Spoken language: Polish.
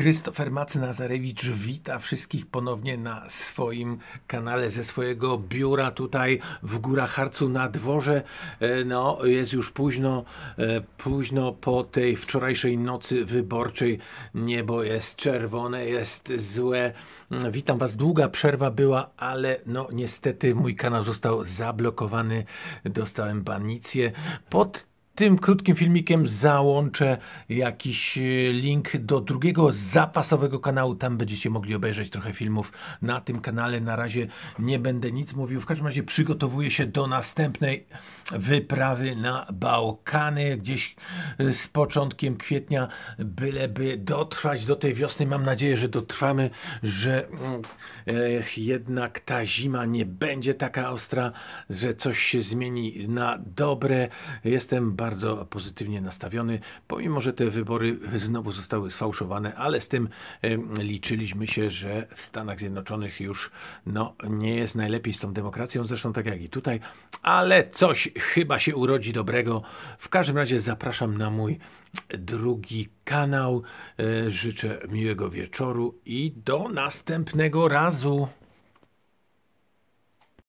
Christopher Macy Nazarewicz wita wszystkich ponownie na swoim kanale ze swojego biura tutaj w Górach Harcu na dworze. E, no, jest już późno, e, późno po tej wczorajszej nocy wyborczej. Niebo jest czerwone, jest złe. Mm, witam Was, długa przerwa była, ale no niestety mój kanał został zablokowany. Dostałem banicję pod tym krótkim filmikiem załączę jakiś e, link do drugiego zapasowego kanału. Tam będziecie mogli obejrzeć trochę filmów na tym kanale. Na razie nie będę nic mówił. W każdym razie przygotowuję się do następnej wyprawy na Bałkany. Gdzieś e, z początkiem kwietnia, byleby dotrwać do tej wiosny. Mam nadzieję, że dotrwamy, że mm, e, jednak ta zima nie będzie taka ostra, że coś się zmieni na dobre. Jestem bardzo pozytywnie nastawiony, pomimo, że te wybory znowu zostały sfałszowane, ale z tym liczyliśmy się, że w Stanach Zjednoczonych już no, nie jest najlepiej z tą demokracją, zresztą tak jak i tutaj, ale coś chyba się urodzi dobrego. W każdym razie zapraszam na mój drugi kanał. E, życzę miłego wieczoru i do następnego razu.